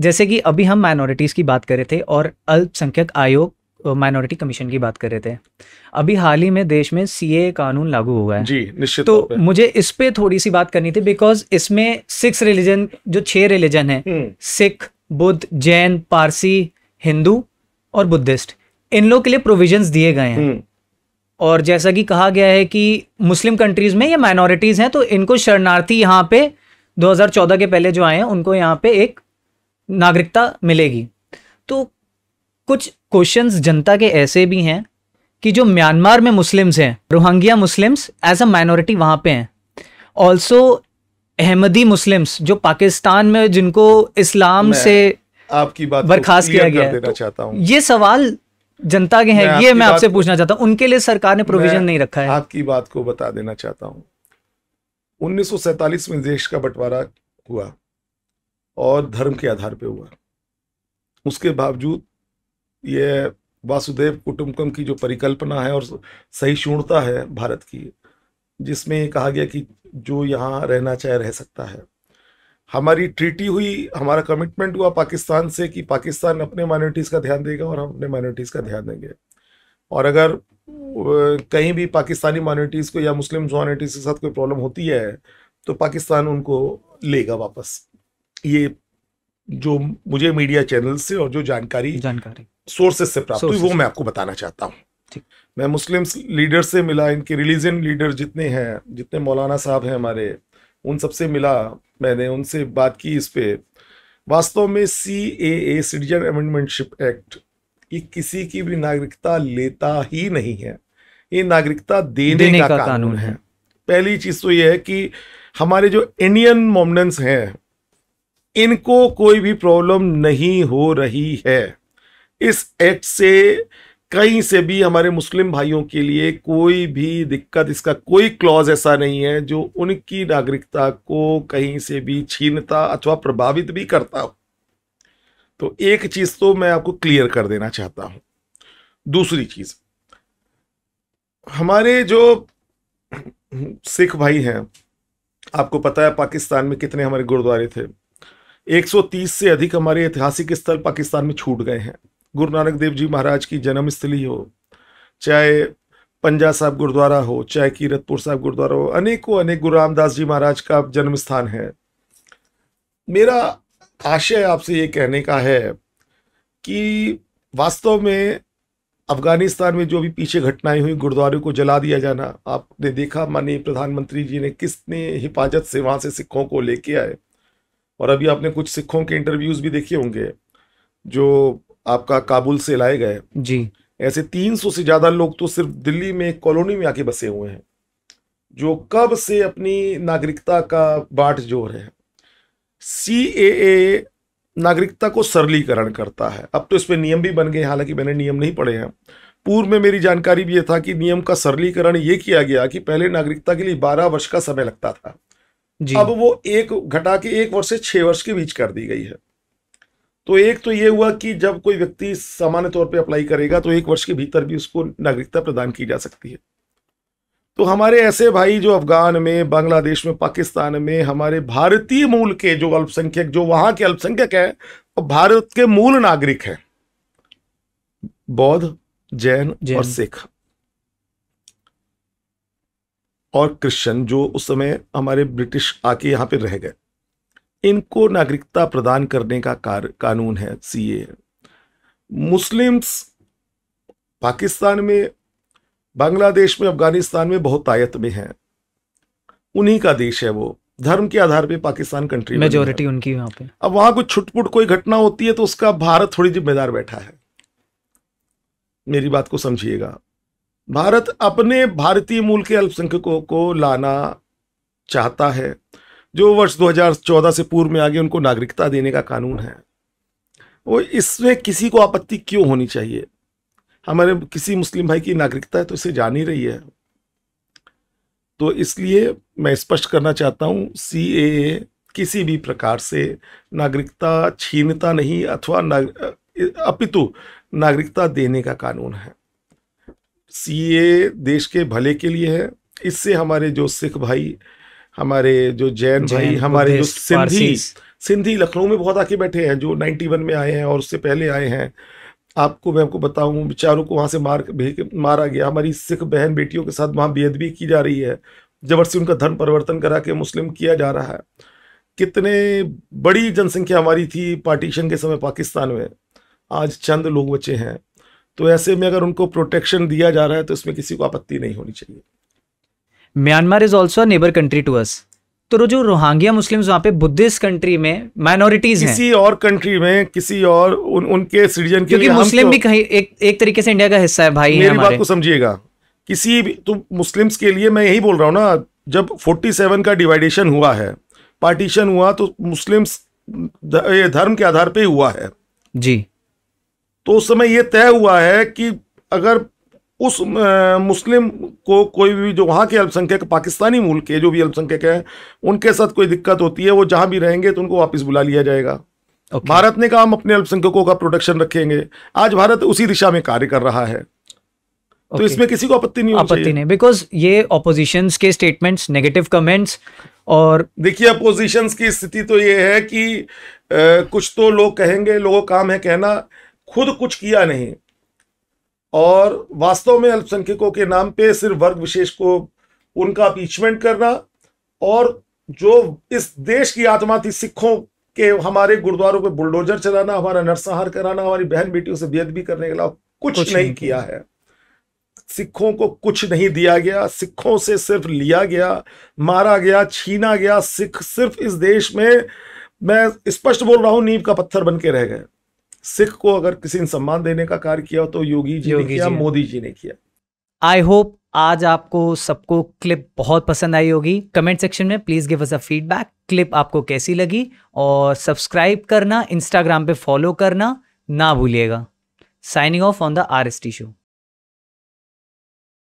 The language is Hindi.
जैसे कि अभी हम माइनॉरिटीज़ की बात कर रहे थे और अल्पसंख्यक आयोग माइनॉरिटी कमीशन की बात कर रहे थे अभी हाल ही में देश में सीए कानून लागू हुआ है जी निश्चित तो मुझे इस पे थोड़ी सी बात करनी थी बिकॉज इसमें सिक्स रिलीजन जो छह रिलीजन है हम्म। सिख बुद्ध जैन पारसी हिंदू और बुद्धिस्ट इन लोग के लिए प्रोविजंस दिए गए हैं हम्म। और जैसा कि कहा गया है कि मुस्लिम कंट्रीज में ये माइनॉरिटीज हैं तो इनको शरणार्थी यहाँ पे 2014 के पहले जो आए हैं उनको यहाँ पे एक नागरिकता मिलेगी तो कुछ क्वेश्चंस जनता के ऐसे भी हैं कि जो म्यांमार में मुस्लिम्स हैं Rohingya Muslims as a minority वहाँ पे हैं ऑल्सो अहमदी मुस्लिम्स जो पाकिस्तान में जिनको इस्लाम से आपकी बात बर्खास्त किया गया है तो चाहता हूं। ये सवाल जनता के हैं ये मैं आपसे पूछना चाहता हूँ उनके लिए सरकार ने प्रोविजन नहीं रखा है आपकी बात को बता देना चाहता हूँ 1947 में देश का बंटवारा हुआ और धर्म के आधार पे हुआ उसके बावजूद ये वासुदेव कुटुम्बकम की जो परिकल्पना है और सही शूणता है भारत की जिसमें कहा गया कि जो यहाँ रहना चाहे रह सकता है हमारी ट्रीटी हुई हमारा कमिटमेंट हुआ पाकिस्तान से कि पाकिस्तान अपने माइनॉरिटीज़ का ध्यान देगा और हम अपने माइनॉरिटीज़ का ध्यान देंगे और अगर कहीं भी पाकिस्तानी माइनॉरिटीज़ को या मुस्लिम माइनॉरिटीज़ के साथ कोई प्रॉब्लम होती है तो पाकिस्तान उनको लेगा वापस ये जो मुझे मीडिया चैनल से और जो जानकारी जानकारी सोर्सेस से प्राप्त हुई वो मैं आपको बताना चाहता हूँ मैं मुस्लिम लीडर से मिला इनके रिलीजन लीडर जितने हैं जितने मौलाना साहब हैं हमारे उन सबसे मिला मैंने उनसे बात की इस पर वास्तव में सी ए ए सिटीजन अमेंडमेंटशिप एक्ट ये किसी की भी नागरिकता लेता ही नहीं है ये नागरिकता देने, देने का, का कानून है, है। पहली चीज़ तो ये है कि हमारे जो इंडियन मोमनेंस हैं इनको कोई भी प्रॉब्लम नहीं हो रही है इस एक्ट से कहीं से भी हमारे मुस्लिम भाइयों के लिए कोई भी दिक्कत इसका कोई क्लॉज ऐसा नहीं है जो उनकी नागरिकता को कहीं से भी छीनता अथवा प्रभावित भी करता हो तो एक चीज तो मैं आपको क्लियर कर देना चाहता हूं दूसरी चीज हमारे जो सिख भाई हैं आपको पता है पाकिस्तान में कितने हमारे गुरुद्वारे थे 130 से अधिक हमारे ऐतिहासिक स्थल पाकिस्तान में छूट गए हैं गुरु नानक देव जी महाराज की जन्मस्थली हो चाहे पंजा साहब गुरुद्वारा हो चाहे कीरतपुर साहब गुरुद्वारा हो अनेकों अनेक गुरु रामदास जी महाराज का जन्म स्थान है मेरा आशय आपसे ये कहने का है कि वास्तव में अफगानिस्तान में जो भी पीछे घटनाएं हुई गुरुद्वारे को जला दिया जाना आपने देखा माननीय प्रधानमंत्री जी ने किसने हिफाजत से वहाँ से सिखों को लेके आए और अभी आपने कुछ सिखों के इंटरव्यूज भी देखे होंगे जो आपका काबुल से लाए गए जी ऐसे 300 से ज्यादा लोग तो सिर्फ दिल्ली में कॉलोनी में आके बसे हुए हैं जो कब से अपनी नागरिकता का बाट जो रहे हैं सी ए नागरिकता को सरलीकरण करता है अब तो इस पर नियम भी बन गए हालांकि मैंने नियम नहीं पढ़े हैं पूर्व में मेरी जानकारी भी ये था कि नियम का सरलीकरण ये किया गया कि पहले नागरिकता के लिए 12 वर्ष का समय लगता था अब वो एक घटा के एक वर्ष से छह वर्ष के बीच कर दी गई है तो एक तो ये हुआ कि जब कोई व्यक्ति सामान्य तौर पे अप्लाई करेगा तो एक वर्ष के भीतर भी उसको नागरिकता प्रदान की जा सकती है तो हमारे ऐसे भाई जो अफगान में बांग्लादेश में पाकिस्तान में हमारे भारतीय मूल के जो अल्पसंख्यक जो वहां के अल्पसंख्यक हैं तो भारत के मूल नागरिक हैं बौद्ध जैन और सिख और क्रिश्चियन जो उस समय हमारे ब्रिटिश आके यहाँ पे रह गए इनको नागरिकता प्रदान करने का कार कानून है सी ए मुस्लिम्स पाकिस्तान में बांग्लादेश में अफगानिस्तान में बहुत आयत में हैं उन्हीं का देश है वो धर्म के आधार पे पाकिस्तान कंट्री मेजोरिटी उनकी वहां पे अब वहां कुछ छुटपुट कोई घटना होती है तो उसका भारत थोड़ी जिम्मेदार बैठा है मेरी बात को समझिएगा भारत अपने भारतीय मूल के अल्पसंख्यकों को लाना चाहता है जो वर्ष 2014 से पूर्व में आगे उनको नागरिकता देने का कानून है वो इसमें किसी को आपत्ति क्यों होनी चाहिए हमारे किसी मुस्लिम भाई की नागरिकता है तो इसे जान ही रही है तो इसलिए मैं स्पष्ट करना चाहता हूँ सी ए किसी भी प्रकार से नागरिकता छीनता नहीं अथवा नाग, अपितु नागरिकता देने का कानून है सीए देश के भले के लिए है इससे हमारे जो सिख भाई हमारे जो जैन भाई हमारे जो सिंधी सिंधी लखनऊ में बहुत आके बैठे हैं जो 91 में आए हैं और उससे पहले आए हैं आपको मैं आपको बताऊं बेचारों को वहाँ से मार मारा गया हमारी सिख बहन बेटियों के साथ वहाँ बेअदबी की जा रही है जबर से उनका धर्म परिवर्तन करा के मुस्लिम किया जा रहा है कितने बड़ी जनसंख्या हमारी थी पार्टीशन के समय पाकिस्तान में आज चंद लोग बचे हैं तो ऐसे में अगर उनको प्रोटेक्शन दिया जा रहा है तो इसमें किसी को आपत्ति नहीं होनी चाहिए Myanmar is also neighbour country to us तो जो रोहांगिया मुस्लिम्स वहां पे बुद्धिस्ट कंट्री में माइनॉरिटीज किसी और कंट्री में किसी और उन, उनके सिटीजन के लिए मुस्लिम तो, भी कहीं एक एक तरीके से इंडिया का हिस्सा है भाई मेरी बात को समझिएगा किसी भी तो मुस्लिम्स के लिए मैं यही बोल रहा हूँ ना जब 47 का डिवाइडेशन हुआ है पार्टीशन हुआ तो मुस्लिम्स धर्म के आधार पर हुआ है जी तो उस समय ये तय हुआ है कि अगर उस मुस्लिम को कोई भी जो वहाँ के अल्पसंख्यक पाकिस्तानी मूल के जो भी अल्पसंख्यक हैं उनके साथ कोई दिक्कत होती है वो जहाँ भी रहेंगे तो उनको वापस बुला लिया जाएगा okay. भारत ने कहा हम अपने अल्पसंख्यकों का प्रोटेक्शन रखेंगे आज भारत उसी दिशा में कार्य कर रहा है Okay. तो इसमें किसी को आपत्ति नहीं आपत्ति नहीं बिकॉज ये अपोजिशन के स्टेटमेंट्स नेगेटिव कमेंट्स और देखिए अपोजिशन की स्थिति तो ये है कि आ, कुछ तो लोग कहेंगे लोगों काम है कहना खुद कुछ किया नहीं और वास्तव में अल्पसंख्यकों के नाम पे सिर्फ वर्ग विशेष को उनका अपीचमेंट करना और जो इस देश की आत्मा थी सिखों के हमारे गुरुद्वारों पे बुलडोजर चलाना हमारा नरसंहार कराना हमारी बहन बेटियों से भी करने के अलावा कुछ, कुछ नहीं किया है सिखों को कुछ नहीं दिया गया सिखों से सिर्फ लिया गया मारा गया छीना गया सिख सिर्फ इस देश में मैं स्पष्ट बोल रहा हूं नींव का पत्थर बन के रह गए सिख को अगर किसी ने सम्मान देने का कार्य किया तो योगी जी योगी ने किया मोदी जी ने किया आई होप आज आपको सबको क्लिप बहुत पसंद आई होगी कमेंट सेक्शन में please give us a feedback clip आपको कैसी लगी और सब्सक्राइब करना इंस्टाग्राम पे फॉलो करना ना भूलिएगा signing off on the R S T show